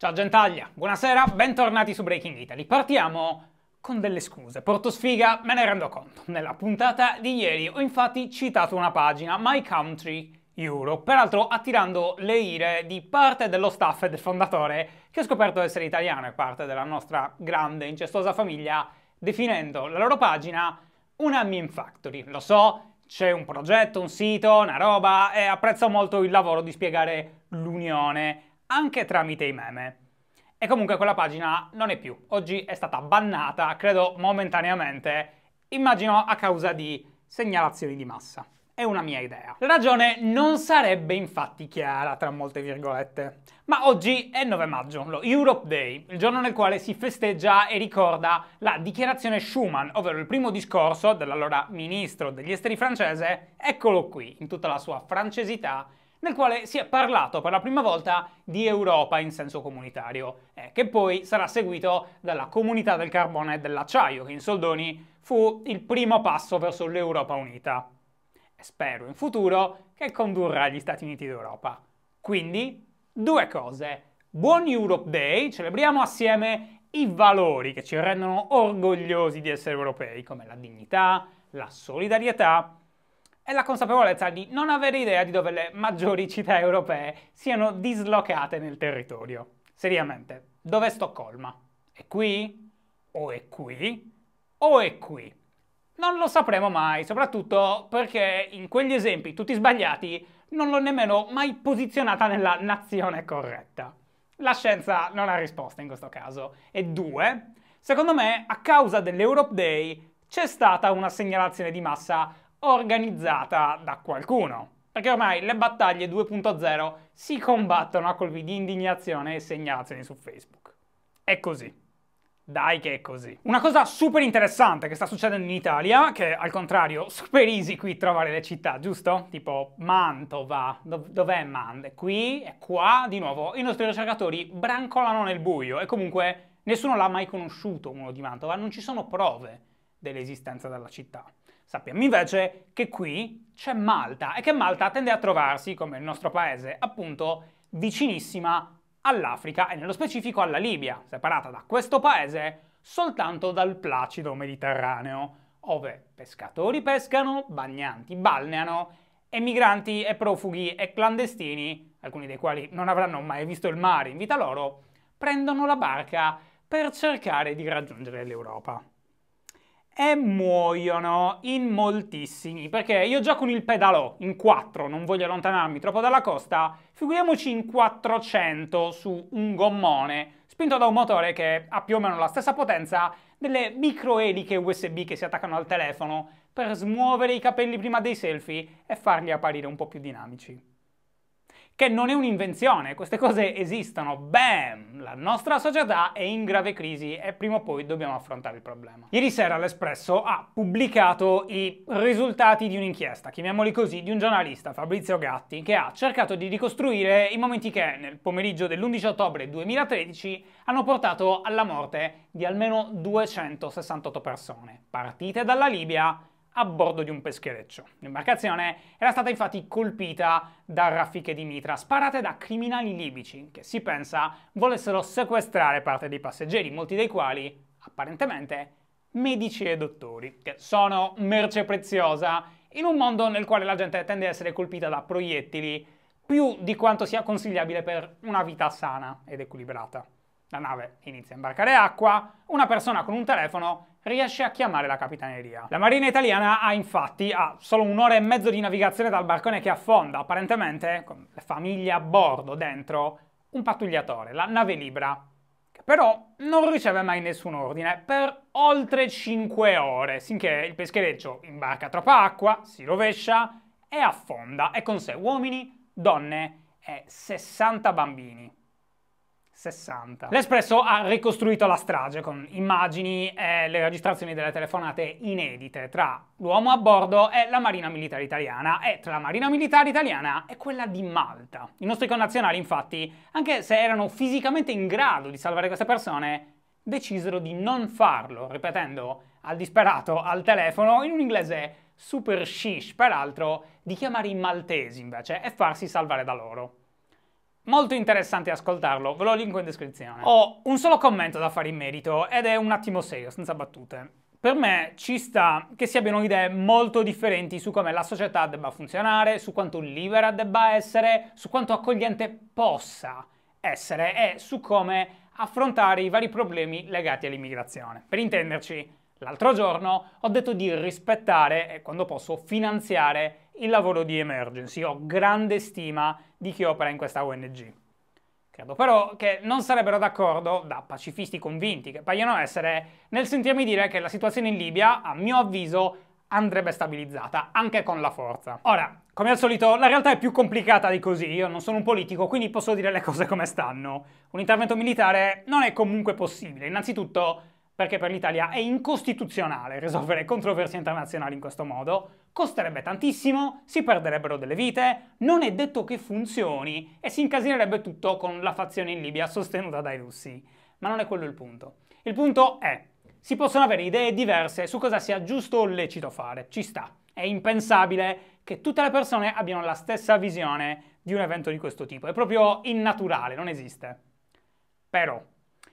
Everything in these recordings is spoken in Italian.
Ciao Gentaglia, buonasera, bentornati su Breaking Italy. Partiamo con delle scuse. Porto sfiga, me ne rendo conto. Nella puntata di ieri ho infatti citato una pagina, My Country Euro, peraltro attirando le ire di parte dello staff e del fondatore, che ho scoperto essere italiano e parte della nostra grande, incestuosa famiglia, definendo la loro pagina una meme factory. Lo so, c'è un progetto, un sito, una roba e apprezzo molto il lavoro di spiegare l'unione anche tramite i meme. E comunque quella pagina non è più. Oggi è stata bannata, credo momentaneamente, immagino a causa di segnalazioni di massa. È una mia idea. La ragione non sarebbe infatti chiara, tra molte virgolette. Ma oggi è 9 maggio, lo Europe Day, il giorno nel quale si festeggia e ricorda la dichiarazione Schuman, ovvero il primo discorso dell'allora ministro degli esteri francese, eccolo qui, in tutta la sua francesità nel quale si è parlato per la prima volta di Europa in senso comunitario, eh, che poi sarà seguito dalla Comunità del Carbone e dell'Acciaio, che in soldoni fu il primo passo verso l'Europa unita. E spero in futuro che condurrà gli Stati Uniti d'Europa. Quindi, due cose. Buon Europe Day, celebriamo assieme i valori che ci rendono orgogliosi di essere europei, come la dignità, la solidarietà è la consapevolezza di non avere idea di dove le maggiori città europee siano dislocate nel territorio. Seriamente, dov'è Stoccolma? È qui? O è qui? O è qui? Non lo sapremo mai, soprattutto perché in quegli esempi tutti sbagliati non l'ho nemmeno mai posizionata nella nazione corretta. La scienza non ha risposta in questo caso. E due, secondo me a causa dell'Europe Day c'è stata una segnalazione di massa organizzata da qualcuno. Perché ormai le battaglie 2.0 si combattono a colpi di indignazione e segnalazioni su Facebook. È così. Dai che è così. Una cosa super interessante che sta succedendo in Italia, che al contrario, super easy qui trovare le città, giusto? Tipo Mantova, Dov- dov'è Mand? Qui e qua, di nuovo, i nostri ricercatori brancolano nel buio e comunque nessuno l'ha mai conosciuto uno di Mantova, non ci sono prove dell'esistenza della città. Sappiamo invece che qui c'è Malta e che Malta tende a trovarsi, come il nostro paese, appunto vicinissima all'Africa e nello specifico alla Libia, separata da questo paese soltanto dal placido Mediterraneo, ove pescatori pescano, bagnanti balneano emigranti e profughi e clandestini, alcuni dei quali non avranno mai visto il mare in vita loro, prendono la barca per cercare di raggiungere l'Europa e muoiono in moltissimi, perché io gioco con il pedalò in 4 non voglio allontanarmi troppo dalla costa, figuriamoci in 400 su un gommone spinto da un motore che ha più o meno la stessa potenza delle microeliche USB che si attaccano al telefono per smuovere i capelli prima dei selfie e farli apparire un po' più dinamici che non è un'invenzione, queste cose esistono. Bam! La nostra società è in grave crisi e prima o poi dobbiamo affrontare il problema. Ieri sera l'Espresso ha pubblicato i risultati di un'inchiesta, chiamiamoli così, di un giornalista, Fabrizio Gatti, che ha cercato di ricostruire i momenti che nel pomeriggio dell'11 ottobre 2013 hanno portato alla morte di almeno 268 persone, partite dalla Libia a bordo di un peschereccio. L'imbarcazione era stata infatti colpita da raffiche di mitra sparate da criminali libici che si pensa volessero sequestrare parte dei passeggeri, molti dei quali apparentemente medici e dottori, che sono merce preziosa in un mondo nel quale la gente tende a essere colpita da proiettili più di quanto sia consigliabile per una vita sana ed equilibrata. La nave inizia a imbarcare acqua, una persona con un telefono riesce a chiamare la capitaneria. La marina italiana ha infatti ha solo un'ora e mezzo di navigazione dal barcone che affonda, apparentemente con le famiglie a bordo dentro, un pattugliatore, la nave Libra, che però non riceve mai nessun ordine per oltre 5 ore, sinché il peschereccio imbarca troppa acqua, si rovescia e affonda, e con sé uomini, donne e 60 bambini. 60. L'Espresso ha ricostruito la strage con immagini e le registrazioni delle telefonate inedite tra l'uomo a bordo e la Marina Militare Italiana e tra la Marina Militare Italiana e quella di Malta. I nostri connazionali, infatti, anche se erano fisicamente in grado di salvare queste persone, decisero di non farlo, ripetendo al disperato al telefono in un inglese super shish, peraltro, di chiamare i maltesi invece e farsi salvare da loro. Molto interessante ascoltarlo, ve lo linko in descrizione. Ho un solo commento da fare in merito ed è un attimo serio, senza battute. Per me ci sta che si abbiano idee molto differenti su come la società debba funzionare, su quanto libera debba essere, su quanto accogliente possa essere e su come affrontare i vari problemi legati all'immigrazione. Per intenderci, l'altro giorno ho detto di rispettare e quando posso finanziare il lavoro di Emergency. Ho grande stima di chi opera in questa ONG. Credo però che non sarebbero d'accordo, da pacifisti convinti che paiono essere, nel sentirmi dire che la situazione in Libia, a mio avviso, andrebbe stabilizzata, anche con la forza. Ora, come al solito, la realtà è più complicata di così, io non sono un politico, quindi posso dire le cose come stanno. Un intervento militare non è comunque possibile, innanzitutto perché per l'Italia è incostituzionale risolvere controversie internazionali in questo modo, costerebbe tantissimo, si perderebbero delle vite, non è detto che funzioni e si incasinerebbe tutto con la fazione in Libia sostenuta dai russi. Ma non è quello il punto. Il punto è, si possono avere idee diverse su cosa sia giusto o lecito fare, ci sta. È impensabile che tutte le persone abbiano la stessa visione di un evento di questo tipo, è proprio innaturale, non esiste. Però,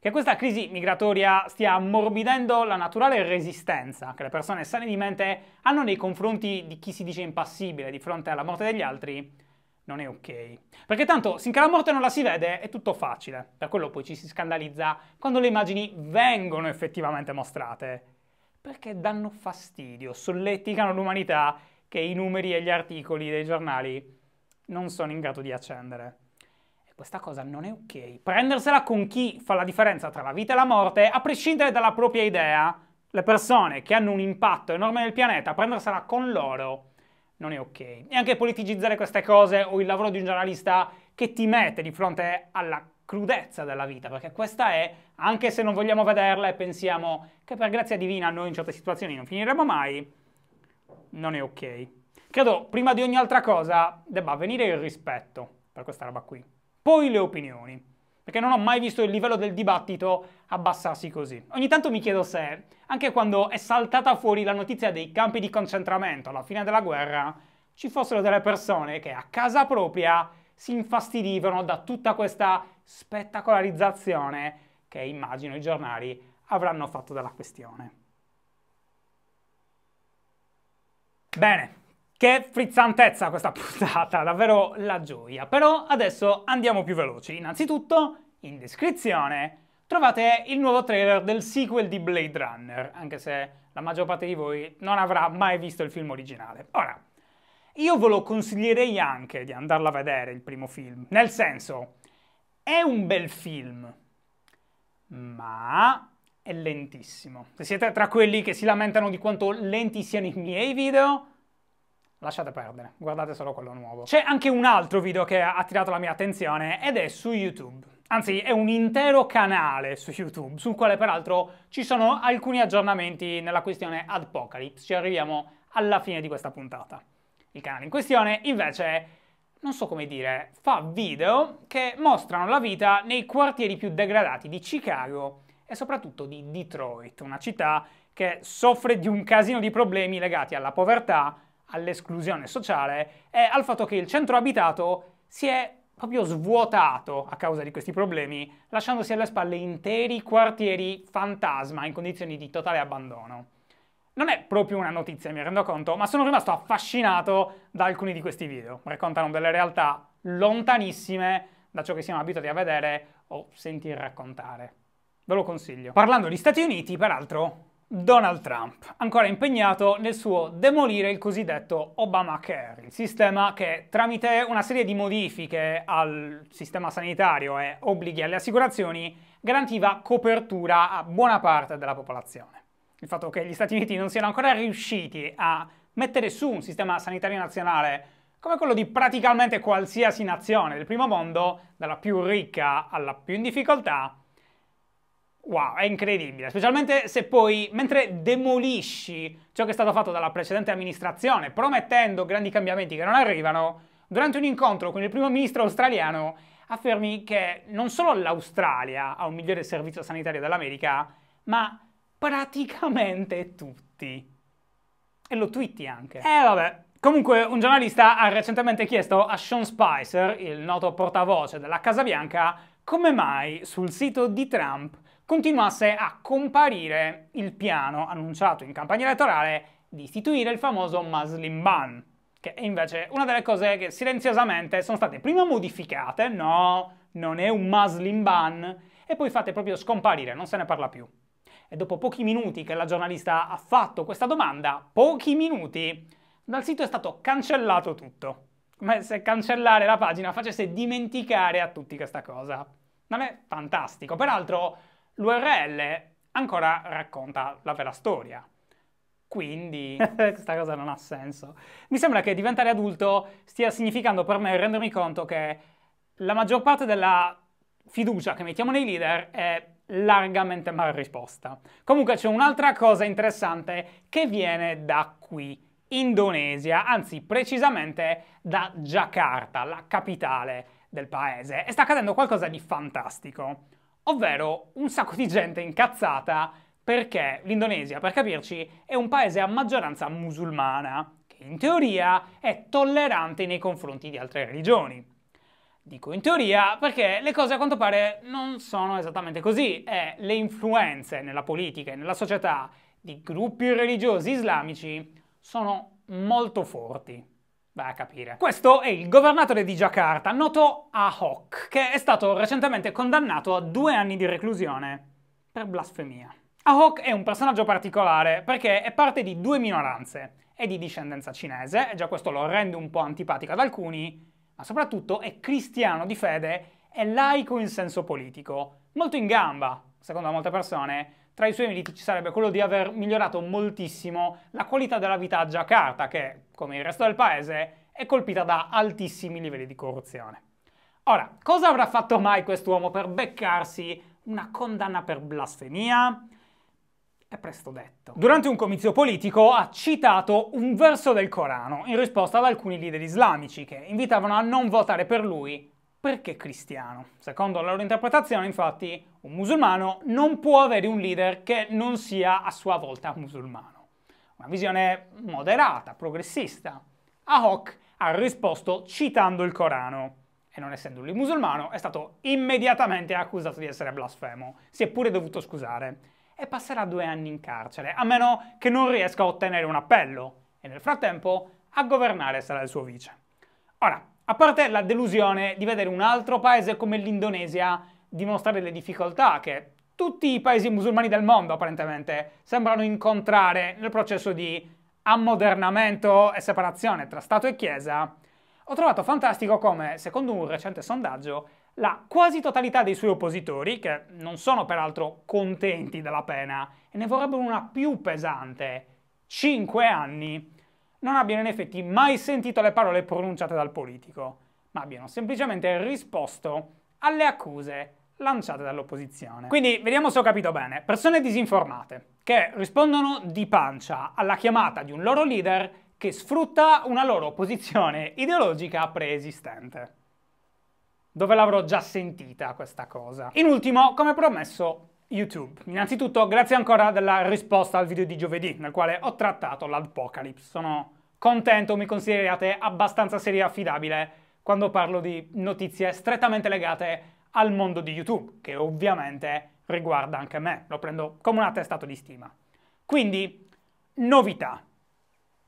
che questa crisi migratoria stia ammorbidendo la naturale resistenza che le persone sane di mente hanno nei confronti di chi si dice impassibile di fronte alla morte degli altri, non è ok. Perché tanto, finché la morte non la si vede, è tutto facile. Per quello poi ci si scandalizza quando le immagini vengono effettivamente mostrate. Perché danno fastidio, solleticano l'umanità che i numeri e gli articoli dei giornali non sono in grado di accendere. Questa cosa non è ok. Prendersela con chi fa la differenza tra la vita e la morte, a prescindere dalla propria idea, le persone che hanno un impatto enorme nel pianeta, prendersela con loro non è ok. E anche politicizzare queste cose o il lavoro di un giornalista che ti mette di fronte alla crudezza della vita, perché questa è, anche se non vogliamo vederla e pensiamo che per grazia divina noi in certe situazioni non finiremo mai, non è ok. Credo, prima di ogni altra cosa, debba avvenire il rispetto per questa roba qui. Poi le opinioni, perché non ho mai visto il livello del dibattito abbassarsi così. Ogni tanto mi chiedo se, anche quando è saltata fuori la notizia dei campi di concentramento alla fine della guerra, ci fossero delle persone che a casa propria si infastidivano da tutta questa spettacolarizzazione che immagino i giornali avranno fatto della questione. Bene, che frizzantezza questa puntata, davvero la gioia. Però adesso andiamo più veloci. Innanzitutto, in descrizione trovate il nuovo trailer del sequel di Blade Runner, anche se la maggior parte di voi non avrà mai visto il film originale. Ora, io ve lo consiglierei anche di andarla a vedere il primo film, nel senso, è un bel film, ma è lentissimo. Se siete tra quelli che si lamentano di quanto lenti siano i miei video, Lasciate perdere, guardate solo quello nuovo. C'è anche un altro video che ha attirato la mia attenzione ed è su YouTube. Anzi, è un intero canale su YouTube, sul quale peraltro ci sono alcuni aggiornamenti nella questione Adpocalypse. Ci arriviamo alla fine di questa puntata. Il canale in questione, invece, non so come dire, fa video che mostrano la vita nei quartieri più degradati di Chicago e soprattutto di Detroit, una città che soffre di un casino di problemi legati alla povertà, all'esclusione sociale è al fatto che il centro abitato si è proprio svuotato a causa di questi problemi, lasciandosi alle spalle interi quartieri fantasma in condizioni di totale abbandono. Non è proprio una notizia, mi rendo conto, ma sono rimasto affascinato da alcuni di questi video. Raccontano delle realtà lontanissime da ciò che siamo abituati a vedere o sentir raccontare. Ve lo consiglio. Parlando di Stati Uniti, peraltro, Donald Trump, ancora impegnato nel suo demolire il cosiddetto Obamacare, il sistema che tramite una serie di modifiche al sistema sanitario e obblighi alle assicurazioni garantiva copertura a buona parte della popolazione. Il fatto che gli Stati Uniti non siano ancora riusciti a mettere su un sistema sanitario nazionale come quello di praticamente qualsiasi nazione del primo mondo, dalla più ricca alla più in difficoltà, Wow, è incredibile, specialmente se poi, mentre demolisci ciò che è stato fatto dalla precedente amministrazione, promettendo grandi cambiamenti che non arrivano, durante un incontro con il primo ministro australiano affermi che non solo l'Australia ha un migliore servizio sanitario dell'America, ma praticamente tutti. E lo twitti anche. Eh vabbè. Comunque, un giornalista ha recentemente chiesto a Sean Spicer, il noto portavoce della Casa Bianca, come mai sul sito di Trump continuasse a comparire il piano annunciato in campagna elettorale di istituire il famoso Muslim Ban, che è invece una delle cose che silenziosamente sono state prima modificate, no, non è un Muslim Ban, e poi fatte proprio scomparire, non se ne parla più. E dopo pochi minuti che la giornalista ha fatto questa domanda, pochi minuti, dal sito è stato cancellato tutto. Come se cancellare la pagina facesse dimenticare a tutti questa cosa. Non è fantastico. Peraltro, L'URL ancora racconta la vera storia. Quindi questa cosa non ha senso. Mi sembra che diventare adulto stia significando per me rendermi conto che la maggior parte della fiducia che mettiamo nei leader è largamente mal risposta. Comunque c'è un'altra cosa interessante che viene da qui, Indonesia, anzi precisamente da Jakarta, la capitale del paese, e sta accadendo qualcosa di fantastico ovvero un sacco di gente incazzata perché l'Indonesia, per capirci, è un paese a maggioranza musulmana, che in teoria è tollerante nei confronti di altre religioni. Dico in teoria perché le cose a quanto pare non sono esattamente così e le influenze nella politica e nella società di gruppi religiosi islamici sono molto forti. Va a capire. Questo è il governatore di Giacarta, noto Ahok, che è stato recentemente condannato a due anni di reclusione per blasfemia. Ahok è un personaggio particolare perché è parte di due minoranze. È di discendenza cinese, e già questo lo rende un po' antipatico ad alcuni, ma soprattutto è cristiano di fede e laico in senso politico. Molto in gamba, secondo molte persone, tra i suoi meriti ci sarebbe quello di aver migliorato moltissimo la qualità della vita a Giacarta, che, come il resto del paese, è colpita da altissimi livelli di corruzione. Ora, cosa avrà fatto mai quest'uomo per beccarsi una condanna per blasfemia? È presto detto. Durante un comizio politico ha citato un verso del Corano in risposta ad alcuni leader islamici che invitavano a non votare per lui perché cristiano. Secondo la loro interpretazione, infatti, un musulmano non può avere un leader che non sia a sua volta musulmano. Una visione moderata, progressista. Ahok ha risposto citando il Corano e non essendo lui musulmano è stato immediatamente accusato di essere blasfemo, si è pure dovuto scusare e passerà due anni in carcere, a meno che non riesca a ottenere un appello e nel frattempo a governare sarà il suo vice. Ora, a parte la delusione di vedere un altro paese come l'Indonesia dimostrare le difficoltà che tutti i paesi musulmani del mondo apparentemente sembrano incontrare nel processo di ammodernamento e separazione tra Stato e Chiesa, ho trovato fantastico come, secondo un recente sondaggio, la quasi totalità dei suoi oppositori, che non sono peraltro contenti della pena e ne vorrebbero una più pesante, 5 anni, non abbiano in effetti mai sentito le parole pronunciate dal politico, ma abbiano semplicemente risposto alle accuse lanciate dall'opposizione. Quindi vediamo se ho capito bene. Persone disinformate che rispondono di pancia alla chiamata di un loro leader che sfrutta una loro posizione ideologica preesistente. Dove l'avrò già sentita questa cosa? In ultimo, come promesso, YouTube. Innanzitutto grazie ancora della risposta al video di giovedì nel quale ho trattato l'Apocalypse. Sono contento, mi consideriate abbastanza seria e affidabile quando parlo di notizie strettamente legate al mondo di YouTube, che ovviamente riguarda anche me, lo prendo come un attestato di stima. Quindi, novità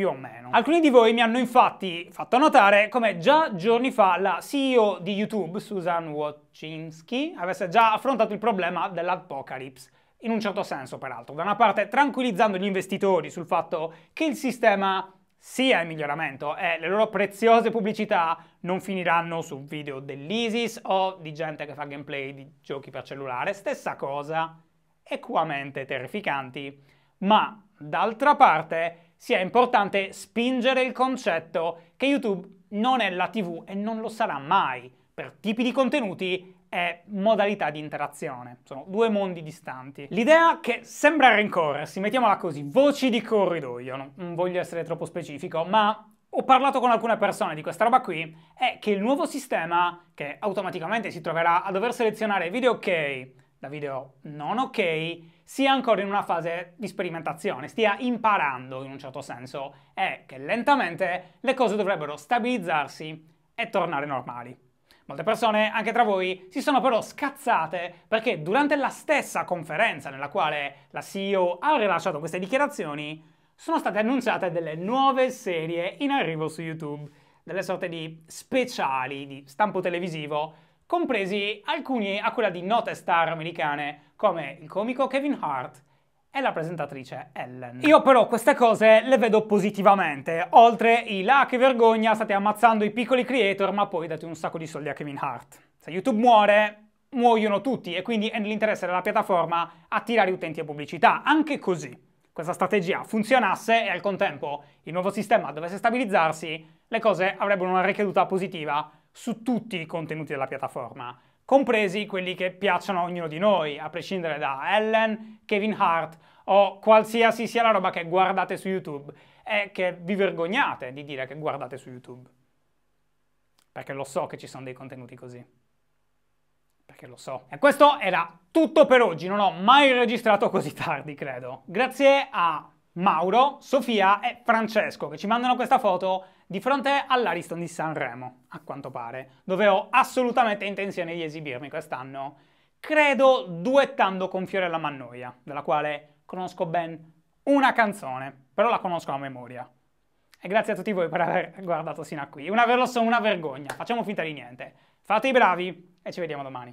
più o meno. Alcuni di voi mi hanno infatti fatto notare come già giorni fa la CEO di YouTube, Susan Wojcicki, avesse già affrontato il problema dell'apocalypse in un certo senso peraltro, da una parte tranquillizzando gli investitori sul fatto che il sistema sia in miglioramento e le loro preziose pubblicità non finiranno su video dell'ISIS o di gente che fa gameplay di giochi per cellulare, stessa cosa, equamente terrificanti, ma d'altra parte sia importante spingere il concetto che YouTube non è la TV e non lo sarà mai per tipi di contenuti e modalità di interazione. Sono due mondi distanti. L'idea che sembra rincorrersi, mettiamola così, voci di corridoio, non voglio essere troppo specifico, ma ho parlato con alcune persone di questa roba qui, è che il nuovo sistema, che automaticamente si troverà a dover selezionare video ok, da video non ok, sia ancora in una fase di sperimentazione, stia imparando in un certo senso e che lentamente le cose dovrebbero stabilizzarsi e tornare normali. Molte persone, anche tra voi, si sono però scazzate perché durante la stessa conferenza nella quale la CEO ha rilasciato queste dichiarazioni, sono state annunciate delle nuove serie in arrivo su YouTube, delle sorte di speciali di stampo televisivo compresi alcuni a quella di note star americane come il comico Kevin Hart e la presentatrice Ellen. Io però queste cose le vedo positivamente, oltre i là che vergogna state ammazzando i piccoli creator ma poi date un sacco di soldi a Kevin Hart. Se YouTube muore, muoiono tutti e quindi è nell'interesse della piattaforma attirare utenti e pubblicità, anche così. Questa strategia funzionasse e al contempo il nuovo sistema dovesse stabilizzarsi, le cose avrebbero una ricaduta positiva su tutti i contenuti della piattaforma, compresi quelli che piacciono a ognuno di noi, a prescindere da Ellen, Kevin Hart o qualsiasi sia la roba che guardate su YouTube e che vi vergognate di dire che guardate su YouTube. Perché lo so che ci sono dei contenuti così perché lo so. E questo era tutto per oggi, non ho mai registrato così tardi, credo. Grazie a Mauro, Sofia e Francesco che ci mandano questa foto di fronte all'Ariston di Sanremo, a quanto pare, dove ho assolutamente intenzione di esibirmi quest'anno, credo duettando con Fiorella Mannoia, della quale conosco ben una canzone, però la conosco a memoria. E grazie a tutti voi per aver guardato sino a qui. Una verlosso, una vergogna. Facciamo finta di niente. Fate i bravi e ci vediamo domani.